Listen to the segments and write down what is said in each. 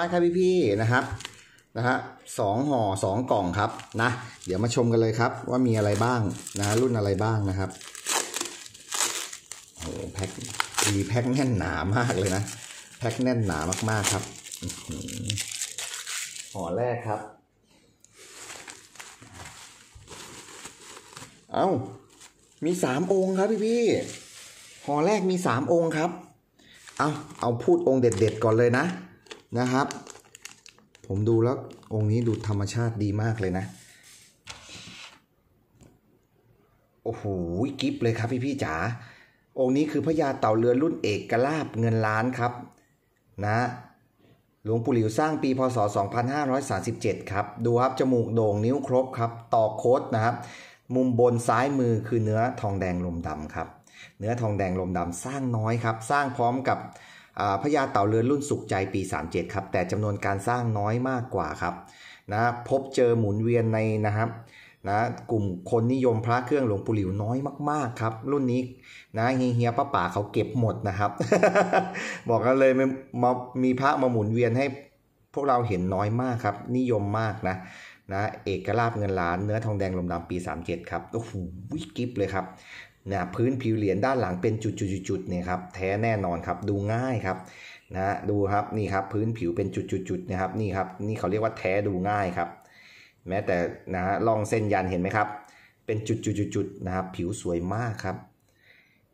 ไปครับพี่พี่นะครับ นะฮะสองห่อสองกล่องครับนะเดี๋ยวมาชมกันเลยครับ ว่ามีอะไรบ้างนะ รุ่นอะไรบ้างนะครับโอ้แพ็คดีแพ็คแน่นหนามากเลยนะแพ็คแน่นหนามากมากครับห่อแรกครับเอา้า มีสามองค์ครับพี่พี่ห่อแรกมีสามองค์ครับ เอาเอาพูดองค์เด็ดๆก่อนเลยนะนะครับ ผมดูแล้วองค์นี้ดูธรรมชาติดีมากเลยนะโอ้โหกิฟเลยครับพี่พี่จ๋าองค์นี้คือพระยาเต่าเรือรุ่นเอกกลาบเงินล้านครับนะหลวงปู่หลิวสร้างปีพศ 2537ครับดูครับจมูกโด่งนิ้วครบครับต่อโคตนะครับมุมบนซ้ายมือคือเนื้อทองแดงลมดำครับเนื้อทองแดงลมดำสร้างน้อยครับสร้างพร้อมกับพญาเต่าเรือนรุ่นสุขใจปี 37ครับแต่จำนวนการสร้างน้อยมากกว่าครับ นะ พบเจอหมุนเวียนในนะครับ นะ กลุ่มคนนิยมพระเครื่องหลวงปู่หลิวน้อยมากๆครับรุ่นนี้นะเฮียป้าป่าเขาเก็บหมดนะครับ บอกกันเลยมามีพระมาหมุนเวียนให้พวกเราเห็นน้อยมากครับ นิยมมากนะ นะ เอกลาบเงินล้านเนื้อทองแดงลมดำปี 37 ครับโอ้โหวิกิฟเลยครับนะพื้นผิวเหรียญด้านหลังเป็นจุดๆๆเนี่ยครับ แท้แน่นอนครับ ดูง่ายครับนะดูครับนี่ครับ พื้นผิวเป็นจุดๆๆนะครับนี่ครับ นี่เขาเรียกว่าแท้ดูง่ายครับ แม้แต่นะฮะลองเส้นยันเห็นไหมครับ เป็นจุดๆๆนะครับ ผิวสวยมากครับ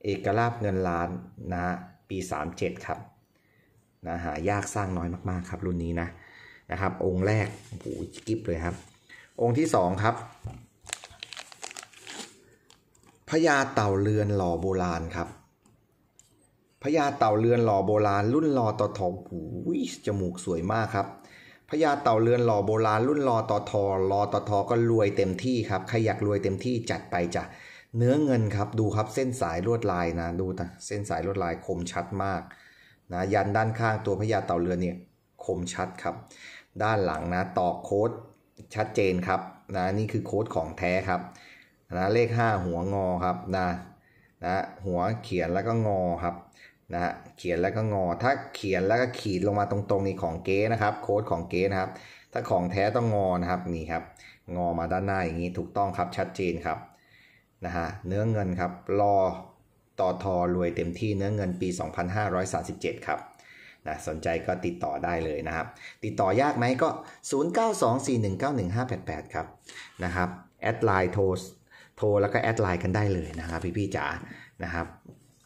เอกลาบเงินล้านนะปี37ครับนะหายากสร้างน้อยมากๆ ครับ รุ่นนี้นะนะครับ องค์แรกโอ้โหกิฟเลยครับ องค์ที่2ครับพญาเต่าเรือนหล่อโบราณครับพญาเต่าเรือนหล่อโบราณ รุ่นรอต่อทองหูจมูกสวยมากครับพญาเต่าเรือนหล่อโบราณ รุ่นรอต่อทอรอต่อทอก็รวยเต็มที่ครับใครอยากรวยเต็มที่จัดไปจ้ะเนื้อเงินครับดูครับเส้นสายลวดลายนะ ดูนะเส้นสายลวดลายคมชัดมากนะยันด้านข้างตัวพญาเต่าเรือนเนี่ยคมชัดครับ ด้านหลังนะตอกโค้ดชัดเจนครับนะนี่คือโค้ดของแท้ครับนะเลข 5 หัวงอครับนะนะหัวเขียนแล้วก็งอครับนะเขียนแล้วก็งอ ถ้าเขียนแล้วก็ขีดลงมาตรงๆนี่ของเก๊นะครับโค้ดของเก๊นะครับถ้าของแท้ต้องงอนะครับนี่ครับงอมาด้านหน้าอย่างนี้ถูกต้องครับชัดเจนครับนะฮะเนื้อเงินครับรอต่อทอรวยเต็มที่เนื้อเงินปี 2537ครับนะสนใจก็ติดต่อได้เลยนะครับติดต่อยากไหมก็ 0924191588ครับนะครับแอดไลน์โทรโทรแล้วก็แอดไลน์กันได้เลยนะครับพี่พี่จ๋า นะครับ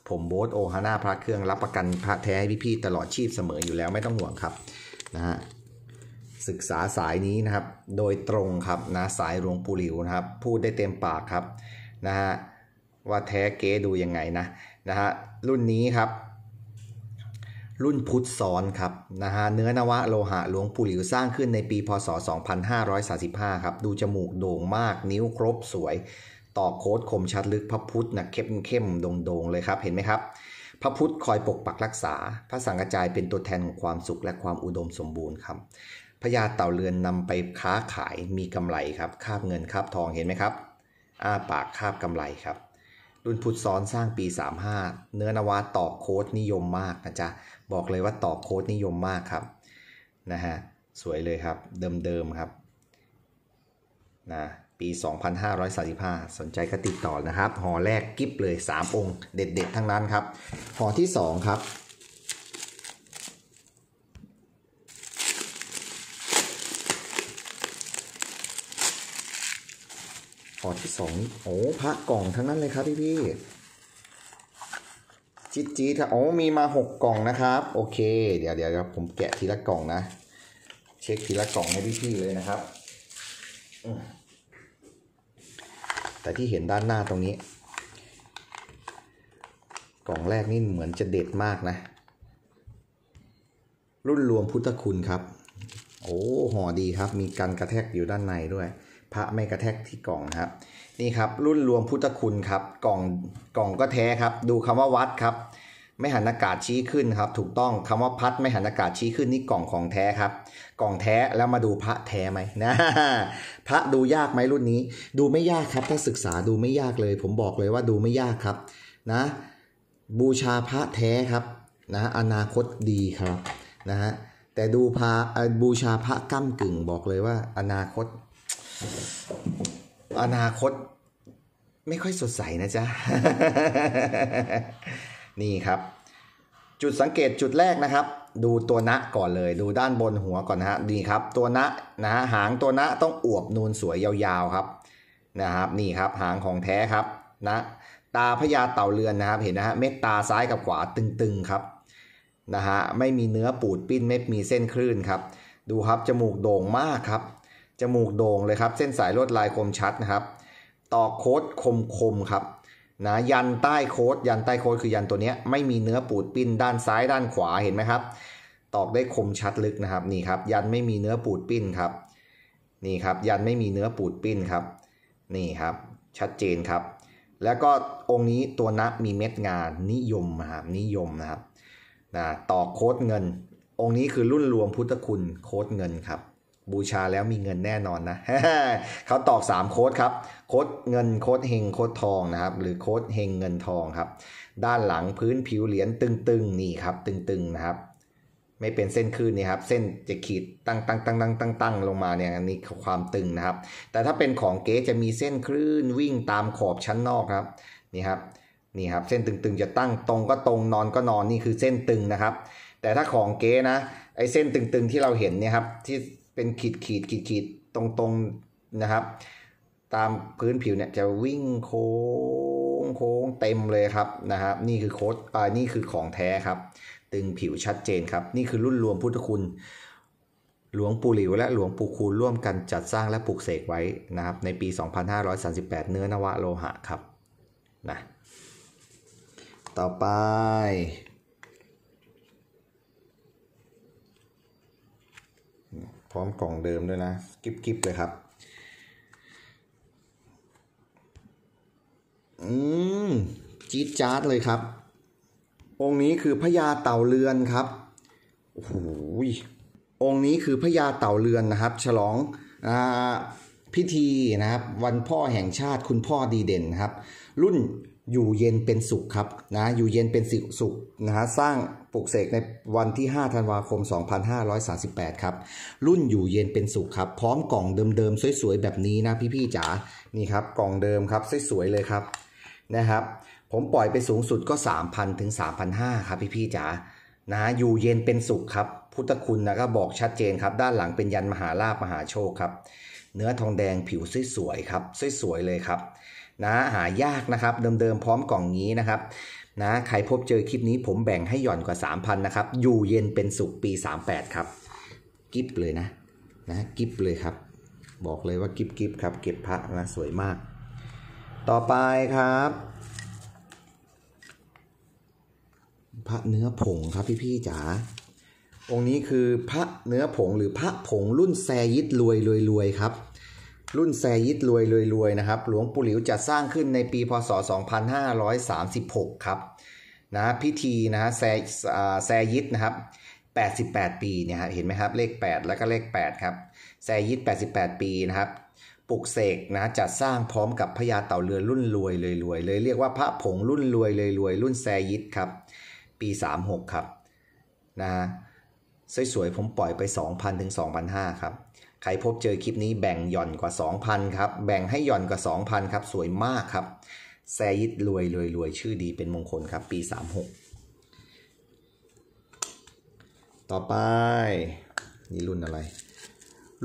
ผมโบ๊ทโอฮาน่าพระเครื่อง รับประกันพระแท้พี่พี่ตลอดชีพเสมออยู่แล้วไม่ต้องห่วงครับ นะฮะ ศึกษาสายนี้นะครับโดยตรงครับนะสายหลวงปู่หลิวนะครับพูดได้เต็มปากครับ นะฮะว่าแท้เก๊ดูยังไงนะนะฮะรุ่นนี้ครับรุ่นพุทธสอนครับนะฮะเนื้อนวะโลหะหลวงปู่หลิวสร้างขึ้น ในปีพศ 2535ครับ ดูจมูกโด่งมากนิ้วครบสวยต่อโค้ดคมชัดลึกพระพุทธนะเข้มเข้มโด่งๆ เลยครับเห็นไหมครับ พระพุทธ คอยปกปักรักษา พระสังกระจายเป็นตัวแทนของความสุขและความอุดมสมบูรณ์ครับพญาเต่าเรือนนำไปค้าขายมีกำไรครับ คาบเงินคาบทองเห็นไหมครับ อ้าปากคาบกำไรครับ รุ่นพุทธซ้อนสร้างปี 35 เนื้อนาวาตอกโค้ดนิยมมากนะจ๊ะบอกเลยว่าตอกโค้ดนิยมมากครับนะฮะสวยเลยครับ เดิมๆครับนะปี 2535สนใจก็ติดต่อนะครับหอแรกกิฟเลย 3 องค์ เด็ดๆทั้งนั้นครับหอที่ 2 ครับหอที่สองโอ้พระกล่องทั้งนั้นเลยครับพี่พี่จิ๊ดจี๊ดครับโอ้ มีมาหกกล่องนะครับ โอเค เดี๋ยวเดี๋ยวครับ ผมแกะทีละกล่องนะ เช็คทีละกล่องให้พี่พี่เลยนะครับแต่ที่เห็นด้านหน้าตรงนี้ กล่องแรกนี่เหมือนจะเด็ดมากนะ รุ่นรวมพุทธคุณครับ โอ้ห่อดีครับ มีการกระแทกอยู่ด้านในด้วยพระไม่กระแทกที่กล่องครับ นี่ครับ รุ่นรวมพุทธคุณครับ กล่อง กล่องก็แท้ครับ ดูคำว่าวัดครับไม่หันอากาศชี้ขึ้นครับ ถูกต้องคำว่าพัดไม่หันอากาศชี้ขึ้น นี่กล่องของแท้ครับ กล่องแท้แล้วมาดูพระแท้ไหมนะ พระดูยากไหมรุ่นนี้ ดูไม่ยากครับ ถ้าศึกษาดูไม่ยากเลย ผมบอกเลยว่าดูไม่ยากครับนะ บูชาพระแท้ครับนะอนาคตดีครับนะฮะแต่ดูพาบูชาพระก้ากึ่งบอกเลยว่า อนาคต อนาคต ไม่ค่อยสดใสนะจ๊ะนี่ครับจุดสังเกตจุดแรกนะครับ ดูตัวนะก่อนเลยดูด้านบนหัวก่อนนะฮะนี่ครับ ตัวนะนะฮะหางตัวนะต้องอวบนูนสวยยาว ๆครับนะครับ นี่ครับหางของแท้ครับนะตาพญาเต่าเรือนนะครับเห็นนะฮะเม็ดตาซ้ายกับขวาตึงๆครับนะฮะไม่มีเนื้อปูดปิ้นไม่มีเส้นคลื่นครับ ดูครับจมูกโด่งมากครับจมูกโด่งเลยครับเส้นสายลวดลายคมชัดนะครับต่อโคตรคมคมครับนะยันใต้โค้ด ยันใต้โค้ดคือยันตัวนี้ไม่มีเนื้อปูดปิ้น ด้านซ้ายด้านขวาเห็นไหมครับ ตอกได้คมชัดลึกนะครับนี่ครับ ยันไม่มีเนื้อปูดปิ้นครับนี่ครับยันไม่มีเนื้อปูดปิ้นครับ นี่ครับ ชัดเจนครับ แล้วก็องค์นี้ตัวนะมีเม็ดงาน นิยมครับนิยมนะครับนะตอกโค้ดเงิน องค์นี้คือรุ่นรวมพุทธคุณ โค้ดเงินครับบูชาแล้วมีเงินแน่นอนนะ เขาตอบ 3 โค้ดครับ โค้ดเงินโค้ดเฮงโค้ดทองนะครับ หรือโค้ดเฮงเงินทองครับ ด้านหลังพื้นผิวเหรียญตึงๆนี่ครับ ตึงๆนะครับ ไม่เป็นเส้นคลื่นนี่ครับ เส้นจะขีดตั้งตั้งตั้งตั้งตั้งตั้งลงมาเนี่ยอันนี้ความตึงนะครับ แต่ถ้าเป็นของเก๋จะมีเส้นคลื่นวิ่งตามขอบชั้นนอกครับ นี่ครับ นี่ครับ เส้นตึง ๆจะตั้งตรงก็ตรงนอนก็นอนนี่คือเส้นตึงนะครับ แต่ถ้าของเก๋นะ ไอ้เส้นตึง ๆที่เราเห็นเนี่ยครับที่เป็นขีดขีดขีดขีดตรงตรงนะครับ ตามพื้นผิวเนี่ยจะวิ่งโค้งโค้งเต็มเลยครับนะครับ นี่คือโค้ดอ่านี่คือของแท้ครับ ตึงผิวชัดเจนครับ นี่คือรุ่นรวมพุทธคุณ หลวงปู่หลิวและหลวงปู่คูณร่วมกันจัดสร้างและปลูกเสกไว้นะครับ ในปี 2538 เนื้อนวะโลหะครับนะต่อไปพร้อมกล่องเดิมด้วยนะ กิบกิบเลยครับอืมจี๊ดจ๊าดเลยครับ องค์นี้คือพญาเต่าเรือนครับโอ้โหองค์นี้คือพญาเต่าเรือนนะครับ ฉลองอพิธีนะครับ วันพ่อแห่งชาติคุณพ่อดีเด่นครับ รุ่นอยู่เย็นเป็นสุขครับ นะ อยู่เย็นเป็นสุขนะฮะสร้างปลูกเสกในวันที่5ธันวาคม2538 ครับ รุ่นอยู่เย็นเป็นสุขครับ พร้อมกล่องเดิมๆสวยๆแบบนี้นะพี่ๆจ๋านี่ครับ กล่องเดิมครับสวยๆเลยครับนะครับ ผมปล่อยไปสูงสุดก็3,000ถึง3,500ครับพี่ๆจ๋านะอยู่เย็นเป็นสุขครับ พุทธคุณนะก็บอกชัดเจนครับ ด้านหลังเป็นยันมหาลาภมหาโชคครับ เนื้อทองแดงผิวสวยๆครับสวยๆเลยครับนะหายากนะครับเดิมๆพร้อมกล่องนี้นะครับ นะใครพบเจอคลิปนี้ผมแบ่งให้หย่อนกว่า3,000นะครับ อยู่เย็นเป็นสุขปี 38 ครับ กิฟเลยนะนะกิฟเลยครับ บอกเลยว่ากิฟกิฟครับเก็บพระนะสวยมาก ต่อไปครับ พระเนื้อผงครับพี่ๆจ๋าองค์นี้คือพระเนื้อผงหรือพระผงรุ่นแซยิดรวยรวยรวยครับรุ่นแซยิดรวยรวยรวยนะครับหลวงปู่หลิวจัดสร้างขึ้นในปีพศ 2536 ครับนะพิธีนะฮะแซแซยิดนะครับ 88 ปีเนี่ยเห็นไหมครับ เลข 8 แล้วก็เลข 8 ครับ แซยิด88 ปี นะครับปลุกเสกนะจัดสร้างพร้อมกับพญาเต่าเรือรุ่นรวยเลยรวยเลยเรียกว่าพระผงรุ่นรวยเลยรวยรุ่นแซยิดครับ ปี 36 ครับนะสวยๆ ผมปล่อยไป 2,000ถึง2,500 ครับใครพบเจอคลิปนี้แบ่งหย่อนกว่า2,000ครับแบ่งให้หย่อนกว่า 2,000ครับสวยมากครับแซยิดรวยรวยรวยชื่อดีเป็นมงคลครับ ปี 36 ต่อไป นี่รุ่นอะไร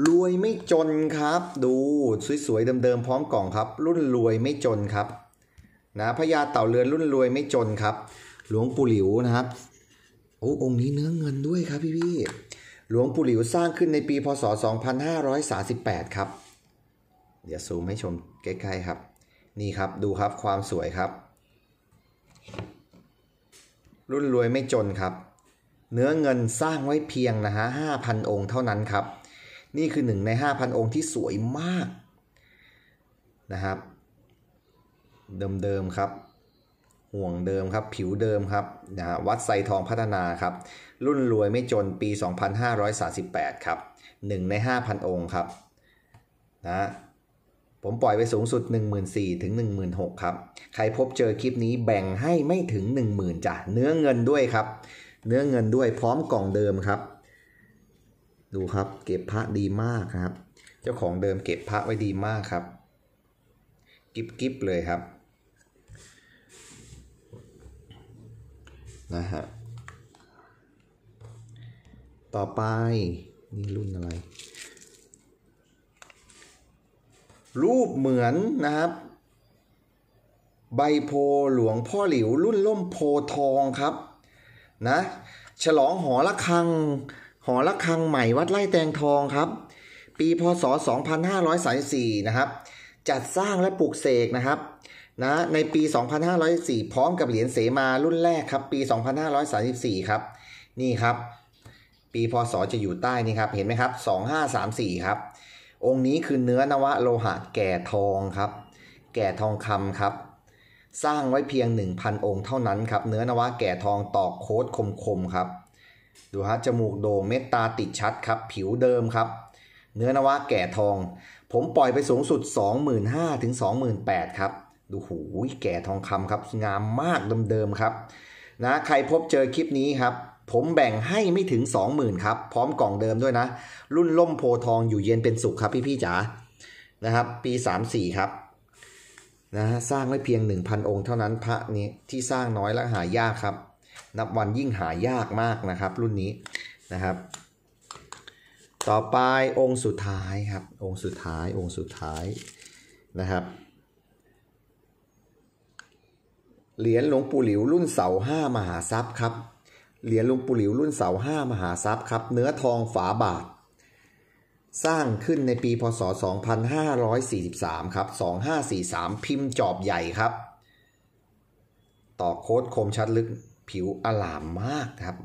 รวยไม่จนครับ ดูสวยๆเดิมๆพร้อมกล่องครับ รุ่นรวยไม่จนครับนะพญาเต่าเรือนรุ่นรวยไม่จนครับ หลวงปู่หลิวนะครับโอ้องค์นี้เนื้อเงินด้วยครับพี่พี่หลวงปู่หลิวสร้างขึ้นในปี พศ 2538 ครับ เดี๋ยวซูมให้ชมใกล้ๆครับ นี่ครับดูครับความสวยครับ รุ่นรวยไม่จนครับ เนื้อเงินสร้างไว้เพียงนะฮะ 5,000 องค์เท่านั้นครับ นี่คือหนึ่งใน 5,000 องค์ที่สวยมากนะครับ เดิมๆครับห่วงเดิมครับผิวเดิมครับนะฮะวัดไซทองพัฒนาครับ รุ่นรวยไม่จนปี 2538 ครับ 1 ใน 5,000องค์ครับนะผมปล่อยไปสูงสุด 1 4 0 0 0ถึง16,000ครับ ใครพบเจอคลิปนี้แบ่งให้ไม่ถึง 10,000จ้ะเนื้อเงินด้วยครับ เนื้อเงินด้วยพร้อมกล่องเดิมครับ ดูครับเก็บพระดีมากครับ เจ้าของเดิมเก็บพระไว้ดีมากครับกิิบๆเลยครับะฮะต่อไปนี่รุ่นอะไร รูปเหมือนนะครับ ใบโพหลวงพ่อหลิว รุ่นล่มโพทองครับนะฉลองหอระฆัง หอระฆังใหม่วัดไร่แตงทองครับปีพศ2534นะครับจัดสร้างและปลูกเสกนะครับนะ ในปี 2504พร้อมกับเหรียญเสมารุ่นแรกครับปี 2534ครับ นี่ครับ ปีพศจะอยู่ใต้นี่ครับเห็นไหมครับ 2534 ครับ องค์นี้คือเนื้อนวะโลหะแก่ทองครับ แก่ทองคำครับสร้างไว้เพียง 1,000 องค์เท่านั้นครับเนื้อนวะแก่ทองตอกโค้ดคมๆครับ ดูฮะจมูกโดมเมตตาติดชัดครับ ผิวเดิมครับ เนื้อนวะแก่ทอง ผมปล่อยไปสูงสุด 25,000ถึง28,000ครับดูหูแก่ทองคำครับงามมากเดิมๆครับ นะใครพบเจอคลิปนี้ครับ ผมแบ่งให้ไม่ถึง 20,000 ครับ พร้อมกล่องเดิมด้วยนะ รุ่นล่มโพทองอยู่เย็นเป็นสุขครับ พี่ๆจ๋านะครับ ปี 34 ครับนะสร้างไว้เพียง 1,000 องค์เท่านั้นพระนี้ที่สร้างน้อยและหายากครับ นับวันยิ่งหายากมากนะครับ รุ่นนี้นะครับ ต่อไปองค์สุดท้ายครับ องค์สุดท้ายองค์สุดท้ายนะครับเหรียญหลวงปู่หลิวรุ่นเสาห้ามหาทรัพย์ครับ เหรียญหลวงปู่หลิวรุ่นเสาห้ามหาทรัพย์ ครับ เนื้อทองฝาบาท สร้างขึ้นในปีพศ 2543 ครับ 2543 พิมพ์จอบใหญ่ครับ ต่อโค้ดคมชัดลึกผิวอลามมากครับ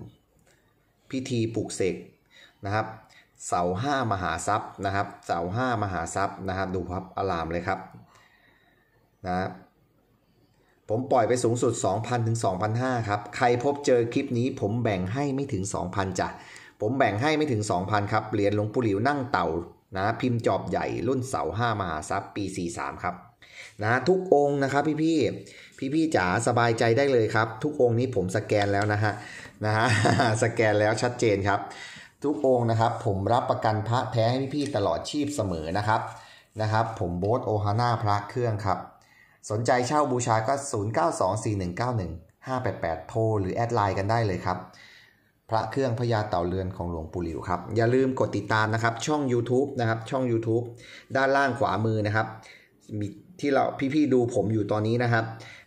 พิธีปลูกเสกนะครับ เสาห้ามหาทรัพย์นะครับ เสาห้ามหาทรัพย์นะครับ ดูครับอลามเลยครับ นะครับผมปล่อยไปสูงสุด 2,000ถึง2,500 ครับ ใครพบเจอคลิปนี้ผมแบ่งให้ไม่ถึง 2,000จ้ะ ผมแบ่งให้ไม่ถึง 2,000 ครับ เหรียญหลวงปู่หลิวนั่งเต่านะ พิมพ์จอบใหญ่รุ่นเสาห้ามหาทรัพย์ ปี43ครับ นะทุกองนะครับพี่พี่พี่พี่จ๋าสบายใจได้เลยครับ ทุกองนี้ผมสแกนแล้วนะฮะนะฮะสแกนแล้วชัดเจนครับ ทุกองนะครับ ผมรับประกันพระแท้ให้พี่พี่ตลอดชีพเสมอนะครับนะครับผมโบสโอฮาน่าพระเครื่องครับสนใจเช่าบูชา ก็ 0924191588โทรหรือแอดไลน์กันได้เลยครับ พระเครื่องพญาเต่าเรือนของหลวงปู่หลิวครับ อย่าลืมกดติดตามนะครับ ช่อง YouTube นะครับ ช่อง YouTube ด้านล่างขวามือนะครับมีที่เราพี่ๆดูผมอยู่ตอนนี้นะครับ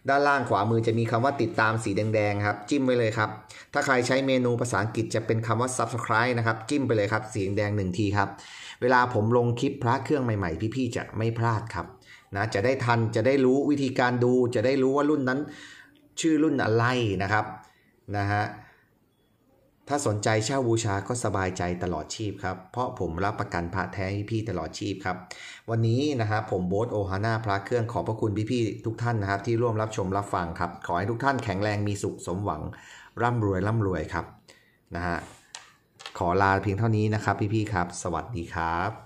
ด้านล่างขวามือจะมีคำว่าติดตามสีแดงๆครับ จิ้มไปเลยครับ ถ้าใครใช้เมนูภาษาอังกฤษจะเป็นคำว่า subscribe นะครับจิ้มไปเลยครับสีแดงหนึ่งทีครับเวลาผมลงคลิปพระเครื่องใหม่ๆพี่ๆจะไม่พลาดครับนะจะได้ทันจะได้รู้วิธีการดู จะได้รู้ว่ารุ่นนั้นชื่อรุ่นอะไรนะครับนะฮะถ้าสนใจเช่าบูชาก็สบายใจตลอดชีพครับเพราะผมรับประกันพระแท้พี่ตลอดชีพครับ วันนี้นะครับผมโบ๊ทโอฮาน่าพระเครื่องขอบพระคุณพี่พี่ทุกท่านนะครับ ที่ร่วมรับชมรับฟังครับขอให้ทุกท่านแข็งแรง มีสุขสมหวัง ร่ำรวยร่ำรวยครับนะฮะขอลาเพียงเท่านี้นะครับ พี่พี่ครับ สวัสดีครับ